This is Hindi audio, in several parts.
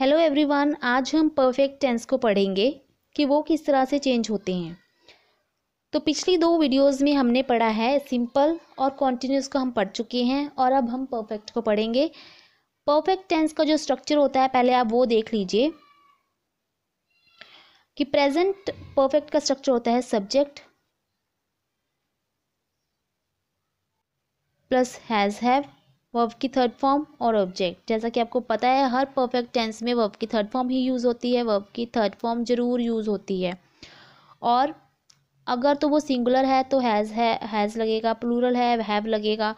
हेलो एवरीवन आज हम परफेक्ट टेंस को पढ़ेंगे कि वो किस तरह से चेंज होते हैं तो पिछली दो वीडियोस में हमने पढ़ा है सिंपल और कॉन्टीन्यूस को हम पढ़ चुके हैं और अब हम परफेक्ट को पढ़ेंगे परफेक्ट टेंस का जो स्ट्रक्चर होता है पहले आप वो देख लीजिए कि प्रेजेंट परफेक्ट का स्ट्रक्चर होता है subject plus has have verb की थर्ड फॉर्म और ऑब्जेक्ट जैसा कि आपको पता है हर परफेक्ट टेंस में वर्ब की थर्ड फॉर्म ही यूज़ होती है वर्ब की थर्ड फॉर्म ज़रूर यूज़ होती है और अगर तो वो सिंगुलर है तो हैज़ है हैज़ लगेगा प्लूरल है हैव लगेगा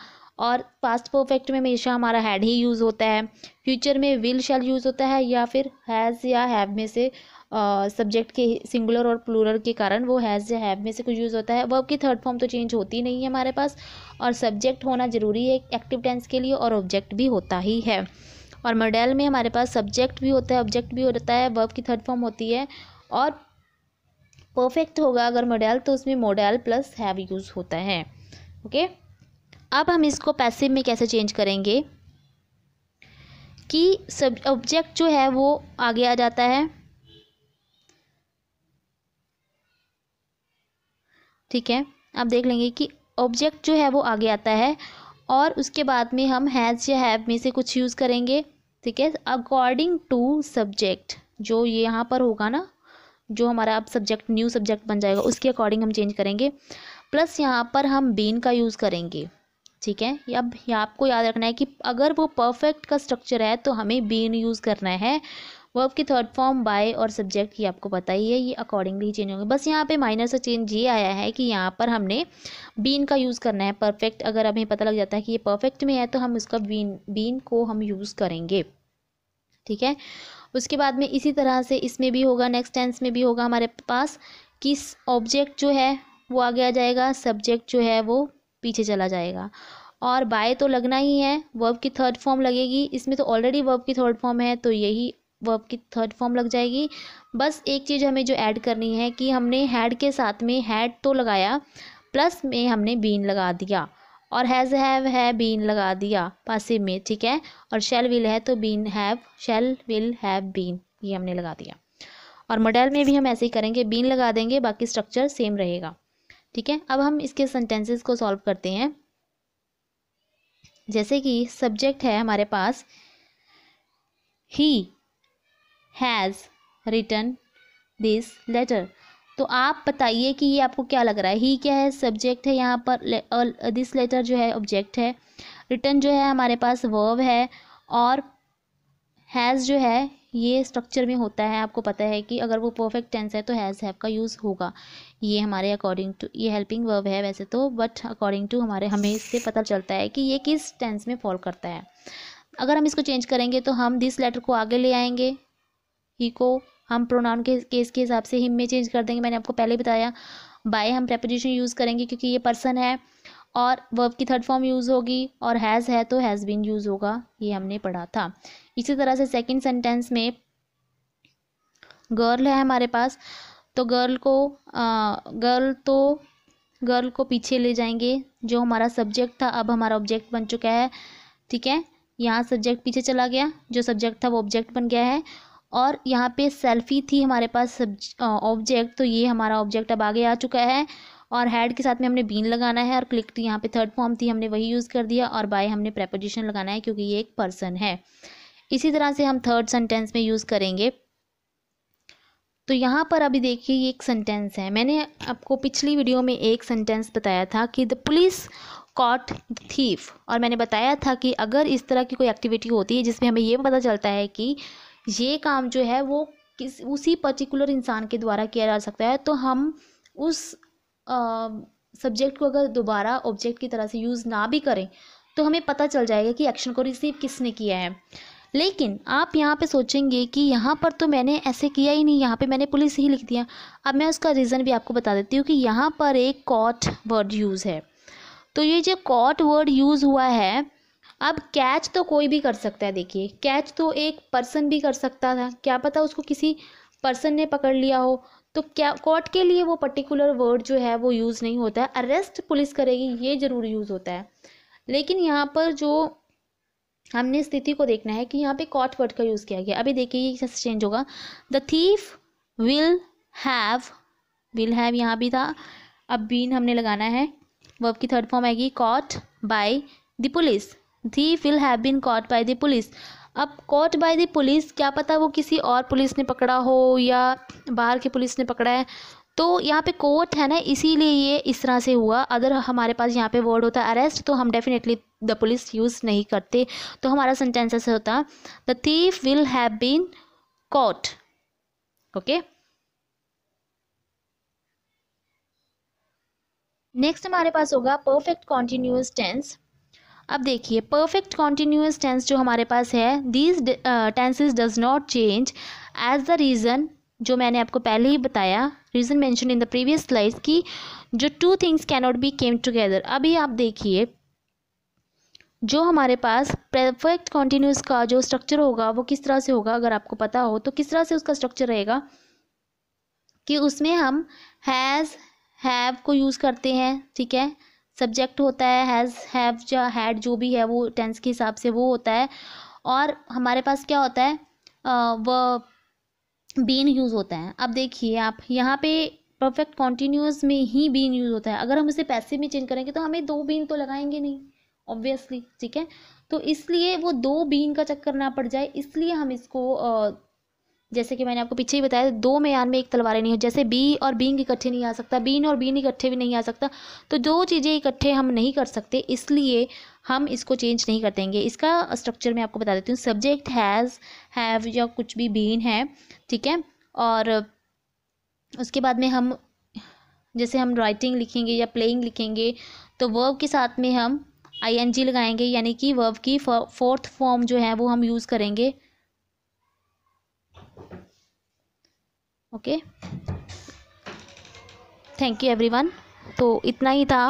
और पास्ट परफेक्ट में हमेशा हमारा हैड ही यूज़ होता है फ्यूचर में विल शैल यूज़ होता है या फिर हैज़ या हैव में से सब्जेक्ट के सिंगुलर और प्लूरल के कारण वो हैज़ या हैव में से कुछ यूज़ होता है वर्ब की थर्ड फॉर्म तो चेंज होती नहीं है हमारे पास और सब्जेक्ट होना ज़रूरी है एक्टिव टेंस के लिए और ऑब्जेक्ट भी होता ही है और मॉडल में हमारे पास सब्जेक्ट भी होता है ऑब्जेक्ट भी होता है वर्ब की थर्ड फॉर्म होती है और परफेक्ट होगा अगर मॉडल तो उसमें मॉडल प्लस हैव यूज़ होता है ओके अब हम इसको पैसिव में कैसे चेंज करेंगे कि सब ऑब्जेक्ट जो है वो आगे आ जाता है ठीक है आप देख लेंगे कि ऑब्जेक्ट जो है वो आगे आता है और उसके बाद में हम हैज़ या हैव में से कुछ यूज़ करेंगे ठीक है अकॉर्डिंग टू सब्जेक्ट जो ये यहाँ पर होगा ना जो हमारा अब सब्जेक्ट न्यू सब्जेक्ट बन जाएगा उसके अकॉर्डिंग हम चेंज करेंगे प्लस यहाँ पर हम बीन का यूज़ करेंगे ठीक है अब आपको याद रखना है कि अगर वो परफेक्ट का स्ट्रक्चर है तो हमें बीन यूज़ करना है वर्ब की थर्ड फॉर्म बाय और सब्जेक्ट ये आपको पता ही है ये अकॉर्डिंगली चेंज होंगे बस यहाँ पे माइनर सा चेंज ये आया है कि यहाँ पर हमने बीन का यूज़ करना है परफेक्ट अगर हमें पता लग जाता है कि ये परफेक्ट में है तो हम उसका बीन बीन को हम यूज़ करेंगे ठीक है उसके बाद में इसी तरह से इसमें भी होगा नेक्स्ट टेंस में भी होगा हमारे पास किस ऑब्जेक्ट जो है वो आगे आ जाएगा सब्जेक्ट जो है वो पीछे चला जाएगा और बाय तो लगना ही है वर्ब की थर्ड फॉर्म लगेगी इसमें तो ऑलरेडी वर्ब की थर्ड फॉर्म है तो यही वर्ब की थर्ड फॉर्म लग जाएगी बस एक चीज़ हमें जो ऐड करनी है कि हमने हैड के साथ में हैड तो लगाया प्लस में हमने बीन लगा दिया और हैज़ हैव है बीन लगा दिया पासिव में ठीक है और शेल विल है तो been have shall will have been ये हमने लगा दिया और मॉडल में भी हम ऐसे ही करेंगे बीन लगा देंगे बाकी स्ट्रक्चर सेम रहेगा ठीक है अब हम इसके सेंटेंसेस को सॉल्व करते हैं जैसे कि सब्जेक्ट है हमारे पास ही हैज़ रिटर्न दिस लेटर तो आप बताइए कि ये आपको क्या लग रहा है ही क्या है सब्जेक्ट है यहाँ पर दिस लेटर जो है ऑब्जेक्ट है रिटर्न जो है हमारे पास वर्व है और हैज़ जो है ये स्ट्रक्चर में होता है आपको पता है कि अगर वो परफेक्ट टेंस है तो हैज़ हैव का यूज़ होगा ये हमारे अकॉर्डिंग टू ये हेल्पिंग वर्ब है वैसे तो बट अकॉर्डिंग टू हमारे हमें इससे पता चलता है कि ये किस टेंस में फॉल करता है अगर हम इसको चेंज करेंगे तो हम दिस लेटर को आगे ले आएंगे ही e को हम प्रोनाउन के केस के हिसाब से हिम में चेंज कर देंगे मैंने आपको पहले बताया बाय हम प्रेपोजिशन यूज़ करेंगे क्योंकि ये पर्सन है और वर्ब की थर्ड फॉर्म यूज़ होगी और हैज़ है तो हैज़ बीन यूज़ होगा ये हमने पढ़ा था इसी तरह से सेकेंड सेंटेंस में गर्ल है हमारे पास तो गर्ल को गर्ल तो गर्ल को पीछे ले जाएंगे जो हमारा सब्जेक्ट था अब हमारा ऑब्जेक्ट बन चुका है ठीक है यहाँ सब्जेक्ट पीछे चला गया जो सब्जेक्ट था वो ऑब्जेक्ट बन गया है और यहाँ पे सेल्फी थी हमारे पास ऑब्जेक्ट तो ये हमारा ऑब्जेक्ट अब आगे आ चुका है और हेड के साथ में हमने बीन लगाना है और क्लिक थी यहाँ पे थर्ड फॉर्म थी हमने वही यूज़ कर दिया और बाय हमने प्रेपोजिशन लगाना है क्योंकि ये एक पर्सन है इसी तरह से हम थर्ड सेंटेंस में यूज़ करेंगे तो यहाँ पर अभी देखिए ये एक सेंटेंस है मैंने आपको पिछली वीडियो में एक सेंटेंस बताया था कि द पुलिस कॉट थीफ और मैंने बताया था कि अगर इस तरह की कोई एक्टिविटी होती है जिसमें हमें ये पता चलता है कि ये काम जो है वो किस उसी पर्टिकुलर इंसान के द्वारा किया जा सकता है तो हम उस सब्जेक्ट को अगर दोबारा ऑब्जेक्ट की तरह से यूज़ ना भी करें तो हमें पता चल जाएगा कि एक्शन को रिसीव किसने किया है लेकिन आप यहाँ पे सोचेंगे कि यहाँ पर तो मैंने ऐसे किया ही नहीं यहाँ पे मैंने पुलिस ही लिख दिया अब मैं उसका रीज़न भी आपको बता देती हूँ कि यहाँ पर एक कॉट वर्ड यूज़ है तो ये जो कॉट वर्ड यूज़ हुआ है अब कैच तो कोई भी कर सकता है देखिए कैच तो एक पर्सन भी कर सकता था क्या पता उसको किसी पर्सन ने पकड़ लिया हो तो क्या कोर्ट के लिए वो पर्टिकुलर वर्ड जो है वो यूज़ नहीं होता है अरेस्ट पुलिस करेगी ये ज़रूर यूज़ होता है लेकिन यहाँ पर जो हमने स्थिति को देखना है कि यहाँ पे कॉट वर्ड का यूज़ किया गया अभी देखिए ये कैसे चेंज होगा the thief will have will have यहाँ भी था अब बीन हमने लगाना है वर्ब की थर्ड फॉर्म आएगी caught by the police the will have been caught by the police अब कॉट बाय द पुलिस क्या पता वो किसी और पुलिस ने पकड़ा हो या बाहर की पुलिस ने पकड़ा है तो यहाँ पे कोर्ट है ना इसीलिए ये इस तरह से हुआ अदर हमारे पास यहाँ पे वर्ड होता है अरेस्ट तो हम डेफिनेटली द पुलिस यूज़ नहीं करते तो हमारा सेंटेंस ऐसे होता the thief will have been caught okay next हमारे पास होगा परफेक्ट कॉन्टिन्यूस टेंस अब देखिए परफेक्ट कॉन्टीन्यूस टेंस जो हमारे पास है these tenses does not change as the reason जो मैंने आपको पहले ही बताया reason mention in the previous life की जो two things cannot be came together अभी आप देखिए जो हमारे पास परफेक्ट कॉन्टीन्यूस का जो स्ट्रक्चर होगा वो किस तरह से होगा अगर आपको पता हो तो किस तरह से उसका स्ट्रक्चर रहेगा कि उसमें हम हैज़ हैव को यूज़ करते हैं ठीक है सब्जेक्ट होता है हैज़ हैव या हैड जो भी है वो टेंस के हिसाब से वो होता है और हमारे पास क्या होता है वह बीन यूज़ होता है अब देखिए आप यहाँ पे परफेक्ट कॉन्टीन्यूस में ही बीन यूज़ होता है अगर हम इसे पैसे में चेंज करेंगे तो हमें दो बीन तो लगाएंगे नहीं ऑब्वियसली ठीक है तो इसलिए वो दो बीन का चक्कर ना पड़ जाए इसलिए हम इसको जैसे कि मैंने आपको पीछे ही बताया दो मैार में एक तलवारें नहीं हो जैसे बी और बींग इकट्ठे नहीं आ सकता बीन और बीन इकट्ठे भी नहीं आ सकता तो दो चीज़ें इकट्ठे हम नहीं कर सकते इसलिए हम इसको चेंज नहीं कर देंगे इसका स्ट्रक्चर मैं आपको बता देती हूँ सब्जेक्ट हैज़ हैव या कुछ भी बीन है ठीक है और उसके बाद में हम जैसे हम राइटिंग लिखेंगे या प्लेइंग लिखेंगे तो वर्ब के साथ में हम आई एन जी लगाएंगे यानी कि वर्ब की फोर्थ फॉर्म जो है वो हम यूज़ करेंगे ओके थैंक यू एवरीवन तो इतना ही था